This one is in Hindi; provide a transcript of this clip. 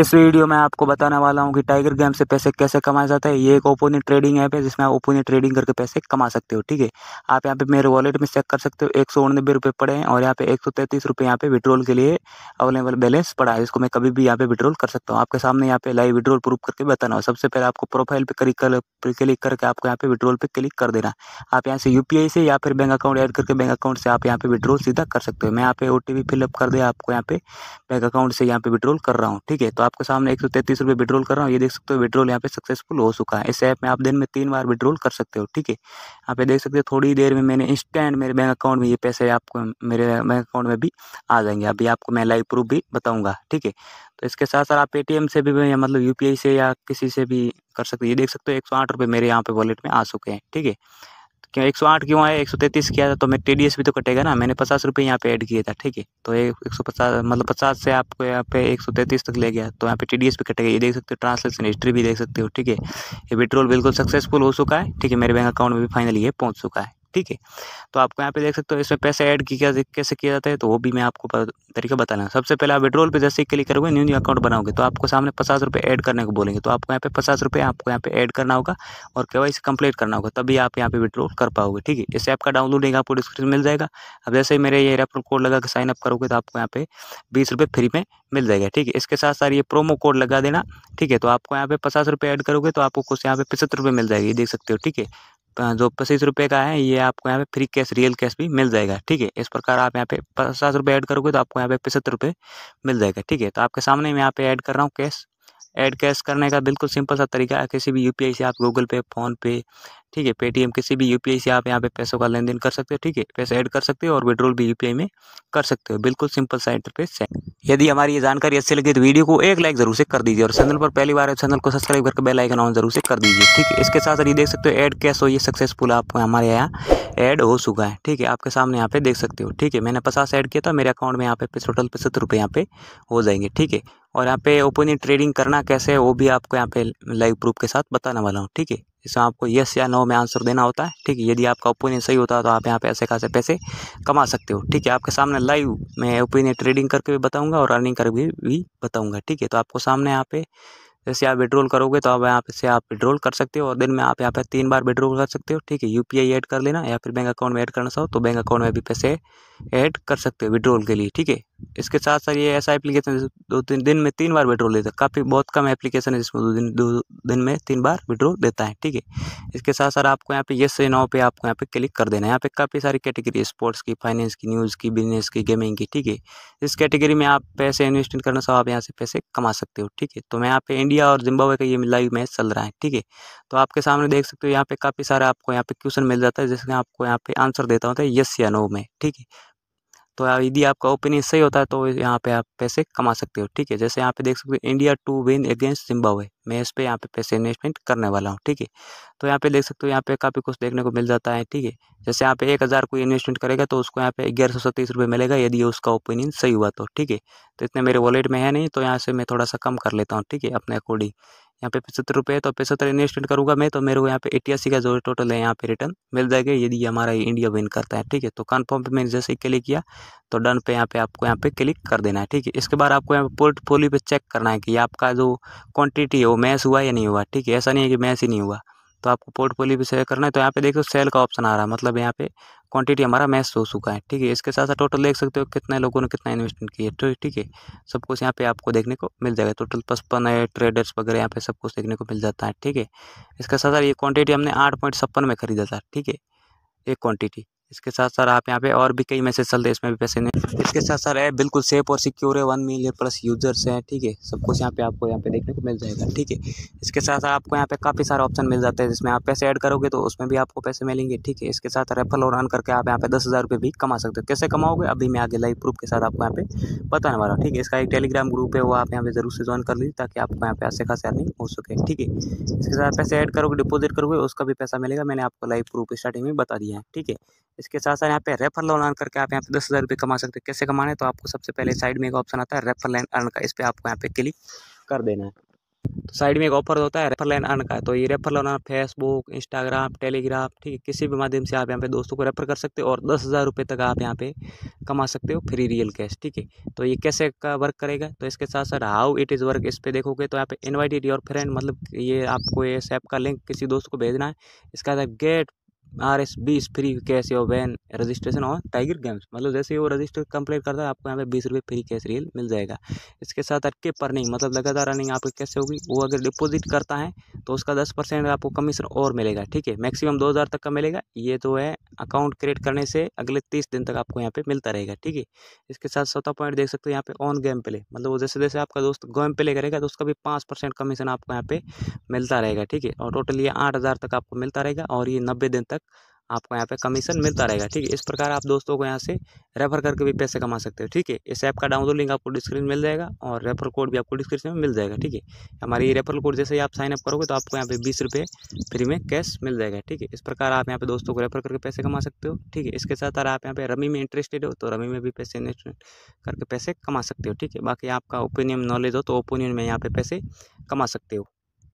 इस वीडियो में आपको बताने वाला हूँ कि टाइगर गेम से पैसे कैसे कमाया जाता है ये एक ओपोनी ट्रेडिंग ऐप है जिसमें आप ओपोनी ट्रेडिंग करके पैसे कमा सकते हो ठीक है आप यहाँ पे मेरे वॉलेट में चेक कर सकते हो एक सौ उनबे रुपये पड़े हैं और यहाँ पे एक सौ तैंतीस रुपये यहाँ पे विड्रोल के लिए अवेलेबल बैलेंस पड़ा है जिसको मैं कभी भी यहाँ पे विड्रोल कर सकता हूँ आपके सामने यहाँ पे लाइव विड्रोल प्रूफ करके बताना हो सबसे पहले आपको प्रोफाइल पर क्लिक कर क्लिक करके आपको यहाँ पे विड्रोल पर क्लिक कर देना आप यहाँ से यू से या फिर बैंक अकाउंट ऐड करके बैंक अकाउंट से आप यहाँ पे विड्रॉल सीधा कर सकते हो मैं यहाँ पे ओ टी फिलअप कर दिया आपको यहाँ पे बैंक अकाउंट से यहाँ पे विड्रोल कर रहा हूँ ठीक है तो तो आपके सामने एक सौ तैतीस रुपये विड्रॉल कर रहा हूँ ये देख सकते हो विड्रॉल यहाँ पे सक्सेसफुल हो चुका है इस ऐप में आप दिन में तीन बार विड्रॉल कर सकते हो ठीक है यहाँ पे देख सकते हो थोड़ी देर में मैंने इंस्टेंट मेरे बैंक अकाउंट में ये पैसे आपको मेरे बैंक अकाउंट में भी आ जाएंगे अभी आपको मैं लाइव प्रूफ भी बताऊँगा ठीक है तो इसके साथ साथ आप पेटीएम से भी या मतलब यू से या किसी से भी कर सकते हो ये देख सकते हो एक सौ आठ रुपये मेरे यहाँ पे वॉलेट में आ चुके हैं ठीक है क्यों एक सौ आठ क्यों आया एक सौ तैंतीस किया था तो मैं टी डी एस भी तो कटेगा ना मैंने पचास रुपये यहाँ पे ऐड किया था ठीक है तो एक सौ पचास मतलब पचास से आपको यहाँ पे एक सौ तैतीस तक ले गया तो यहाँ पे टी डी एस भी कटेगा ये देख सकते हो ट्रांसलेक्शन हिस्ट्री भी देख सकते हो ठीक है ये विड्रोल बिल्कुल सक्सेसफुल हो चुका है ठीक है मेरे बैंक अकाउंट में भी फाइनली ये पहुँच चुका है ठीक है तो आपको यहाँ पे देख सकते हो इसमें पैसे ऐड की क्या कैसे किया जाता है तो वो भी मैं आपको तरीका बता रहा सबसे पहले आप विड्रॉल पे जैसे क्लिक करोगे न्यू न्यू अकाउंट बनाओगे तो आपको सामने पचास रुपये ऐड करने को बोलेंगे तो आपको यहाँ पे पचास रुपये आपको यहाँ पे ऐड करना होगा और के वाई कंप्लीट करना होगा तभी आप यहाँ पे विड्रोल कर पाओगे ठीक है इस ऐप का डाउनलोड आपको डिस्क्रिप्शन मिल जाएगा अब जैसे ही मेरे ये रेफर कोड लगा के साइनअप करोगे तो आपको यहाँ पे बीस रुपये फ्री में मिल जाएगा ठीक है इसके साथ साथ ये प्रोमो कोड लगा देना ठीक है तो आपको यहाँ पे पचास रुपये ऐड करोगे तो आपको कुछ यहाँ पे पचहत्तर रुपये मिल जाएगी देख सकते हो ठीक है जो पच्चीस रुपये का है ये आपको यहाँ पे फ्री कैश रियल कैश भी मिल जाएगा ठीक है इस प्रकार आप यहाँ पे पचास रुपये ऐड करोगे तो आपको यहाँ पे पचहत्तर रुपये मिल जाएगा ठीक है तो आपके सामने मैं यहाँ पे ऐड कर रहा हूँ कैश ऐड कैश करने का बिल्कुल सिंपल सा तरीका है किसी भी यूपीआई से आप गूगल पे फ़ोनपे ठीक है पेटीएम किसी भी यूपीआई से आप यहाँ पे पैसों का लेन देन कर सकते हो ठीक है पैसे ऐड कर सकते हो और विड्रोल भी यूपीआई में कर सकते हो बिल्कुल सिंपल सा इंटरफेस है यदि हमारी ये जानकारी अच्छी लगी तो वीडियो को एक लाइक जरूर से कर दीजिए और चैनल पर पहली बार चैनल तो को सब्सक्राइब करके बेल आइकन ऑन जरूर से कर दीजिए ठीक है इसके साथ ये देख सकते हो ऐड कैश हो ये सक्सेसफुल आपको हमारे यहाँ ऐड हो चुका है ठीक है आपके सामने यहाँ पे देख सकते हो ठीक है मैंने पचास ऐड किया था मेरे अकाउंट में यहाँ पे टोटल पचहत्तर रुपये यहाँ पे हो जाएंगे ठीक है और यहाँ पे ओपनिंग ट्रेडिंग करना कैसे है वो भी आपको यहाँ पे लाइव प्रूफ के साथ बताने वाला हूँ ठीक है इसमें आपको यस या नो में आंसर देना होता है ठीक है यदि आपका ओपिनियन सही होता है तो आप यहाँ पे ऐसे खासे पैसे कमा सकते हो ठीक है आपके सामने लाइव मैं ओपिनियन ट्रेडिंग करके भी बताऊँगा और अर्निंग करके भी, भी बताऊँगा ठीक है तो आपको सामने यहाँ पे जैसे आप विड्रॉल करोगे तो अब यहाँ से आप विड्रॉल कर सकते हो और दिन में आप यहाँ पे तीन बार विड्रॉल कर सकते हो ठीक है यू पी आई ऐड कर लेना या फिर बैंक अकाउंट में ऐड करना चाहो तो बैंक अकाउंट में भी पैसे ऐड कर सकते हो विड्रॉल के लिए ठीक है इसके साथ साथ ये ऐसा एप्लीकेशन दो तीन दिन में तीन बार विड्रॉल देता है काफ़ी बहुत कम एप्लीकेशन है जिसमें दो दिन दो दिन में तीन बार विड्रॉल देता है ठीक है इसके साथ साथ आपको यहाँ पे येस से नाव पे आपको यहाँ पे क्लिक कर देना है यहाँ पे काफ़ी सारी कैटेगरी स्पोर्ट्स की फाइनेंस की न्यूज़ की बिजनेस की गेमिंग की ठीक है इस कैटेगरी में आप पैसे इन्वेस्टमेंट करना चाहो आप यहाँ से पैसे कमा सकते हो ठीक है तो मैं यहाँ पे इंडिया और जिम्बावे का ये लाइव मैच चल रहा है ठीक है तो आपके सामने देख सकते हो यहाँ पे काफ़ी सारे आपको यहाँ पे क्वेश्चन मिल जाता है जिसमें आपको यहाँ पे आंसर देता होता तो है यस या नो में ठीक है तो यदि आपका ओपिनियन सही होता है तो यहाँ पे आप पैसे कमा सकते हो ठीक है जैसे यहाँ पे देख सकते हो India to win against Zimbabwe मैं इस पर यहाँ पे पैसे इन्वेस्टमेंट करने वाला हूँ ठीक है तो यहाँ पे देख सकते हो यहाँ पे काफ़ी कुछ देखने को मिल जाता है ठीक है जैसे यहाँ पे एक हज़ार कोई इन्वेस्टमेंट करेगा तो उसको यहाँ पे ग्यारह सौ सत्तीस रुपये मिलेगा यदि उसका ओपिनियन सही हुआ तो ठीक है तो इतने मेरे वॉलेट में है नहीं तो यहाँ से मैं थोड़ा सा कम कर लेता हूँ ठीक है अपने अकॉर्डिंग यहाँ पे पचहत्तर रुपये तो पचहत्तर इन्वेस्टमेंट करूँगा मैं तो मेरे को यहाँ पे एटियासी का जो टोटल है यहाँ पे रिटर्न मिल जाएगा यदि हमारा इंडिया विन करता है ठीक है तो कन्फर्म पे मैंने जैसे ही क्लिक किया तो डन पे यहाँ पे आपको यहाँ पे क्लिक कर देना है ठीक है इसके बाद आपको यहाँ पे पोर्टफोलियो पे चेक करना है कि आपका जो क्वान्टिटी है वो मैच हुआ या नहीं हुआ ठीक है ऐसा नहीं है कि मैच ही नहीं हुआ तो आपको पोर्टफोलियो पे सेल करना है तो यहाँ पे देखो सेल का ऑप्शन आ रहा है मतलब यहाँ पे क्वांटिटी हमारा मैच हो चुका है ठीक है इसके साथ साथ टोटल देख सकते हो कितने लोगों ने कितना इन्वेस्टमेंट किया है तो ठीक है सब कुछ यहाँ पे आपको देखने को मिल जाएगा टोटल पचपन है ट्रेडर्स वगैरह यहाँ पे सब कुछ देखने को मिल जाता है ठीक है इसके साथ साथ ये क्वांटिटी हमने आठ पॉइंट छप्पन में खरीदा था ठीक है एक क्वान्टिटी इसके साथ सर आप यहाँ पे और भी कई मैसेज चलते हैं इसमें भी पैसे नहीं इसके साथ सर ऐप बिल्कुल सेफ और सिक्योर है वन मिलियन प्लस यूजर्स हैं ठीक है सब कुछ यहाँ पे आपको यहाँ पे देखने को मिल जाएगा ठीक है इसके साथ सर आपको यहाँ पे काफ़ी सारे ऑप्शन मिल जाते हैं जिसमें आप पैसे ऐड करोगे तो उसमें भी आपको पैसे मिलेंगे ठीक है इसके साथ रेफल और रन करके आप यहाँ पे दस हज़ार भी कमा सकते हो कैसे कमाओगे अभी मैं आगे लाइव प्रूफ के साथ आपको यहाँ पे बताने वाला हूँ ठीक है इसका एक टेलीग्राम ग्रुप है वो आप यहाँ पे जरूर से ज्वाइन कर लीजिए ताकि आपको यहाँ पे ऐसे खास अर्निंग हो सके ठीक है इसके साथ पैसे ऐड करोगे डिपोजिट करोगे उसका भी पैसा मिलेगा मैंने आपको लाइव प्रूफ स्टार्टिंग में बता दिया है ठीक है इसके साथ साथ यहाँ पे रेफर लोन अर्न करके आप यहाँ पे दस हज़ार रुपये कमा सकते हैं कैसे कमाने तो आपको सबसे पहले साइड में एक ऑप्शन आता है रेफर लाइन अर्न का इस पर आपको यहाँ पे क्लिक कर देना है तो साइड में एक ऑफर होता है रेफर लाइन अर्न का तो ये refer loan Facebook Instagram Telegram ठीक है किसी भी माध्यम से आप यहाँ पे दोस्तों को रेफर कर सकते हो और दस हज़ार रुपये तक आप यहाँ पे कमा सकते हो फ्री रियल कैश ठीक है तो ये कैसे का वर्क करेगा तो इसके साथ साथ हाउ इट इज़ वर्क इस पर देखोगे तो यहाँ पे इन्वाइटेड योर फ्रेंड मतलब ये आपको इस ऐप का लिंक किसी दोस्त को भेजना है इसका गेट आर एस बीस फ्री कैश योर वैन रजिस्ट्रेशन और टाइगर गेम्स मतलब जैसे वो रजिस्टर कंप्लीट करता है आपको यहाँ पे बीस रुपये फ्री कैश रियल मिल जाएगा इसके साथ अटके पर नहीं मतलब लगातार अर्निंग आपकी कैसे होगी वो अगर डिपॉजिट करता है तो उसका दस परसेंट आपको कमीशन और मिलेगा ठीक है मैक्सिमम दो हज़ार तक का मिलेगा ये तो है अकाउंट क्रिएट करने से अगले तीस दिन तक आपको यहाँ पे मिलता रहेगा ठीक है इसके साथ चौथा पॉइंट देख सकते हो यहाँ पे ऑन गेम प्ले मतलब वो जैसे जैसे आपका दोस्त गेम प्ले करेगा तो उसका भी पाँच परसेंट कमीशन आपको यहाँ पे मिलता रहेगा ठीक है और टोटल ये आठ हज़ार तक आपको मिलता रहेगा और ये नब्बे दिन तक आपको यहाँ पे कमीशन मिलता रहेगा ठीक है इस प्रकार आप दोस्तों को यहाँ से रेफर करके भी पैसे कमा सकते हो ठीक है इस ऐप का डाउनलोड लिंक आपको डिस्क्रिप्शन मिल जाएगा और रेफर कोड भी आपको डिस्क्रिप्शन में मिल जाएगा ठीक है हमारी रेफर कोड जैसे ही आप साइनअप करोगे तो आपको यहाँ पे बीस रुपये फ्री में कैश मिल जाएगा ठीक है इस प्रकार आप यहाँ पे दोस्तों को रेफर करके पैसे कमा सकते हो ठीक है इसके साथ आप यहाँ पे रमी में इंटरेस्टेड हो तो रमी में भी पैसे इन्वेस्टमेंट करके पैसे कमा सकते हो ठीक है बाकी आपका ओपिनियन नॉलेज हो तो ओपिनियन में यहाँ पे पैसे कमा सकते हो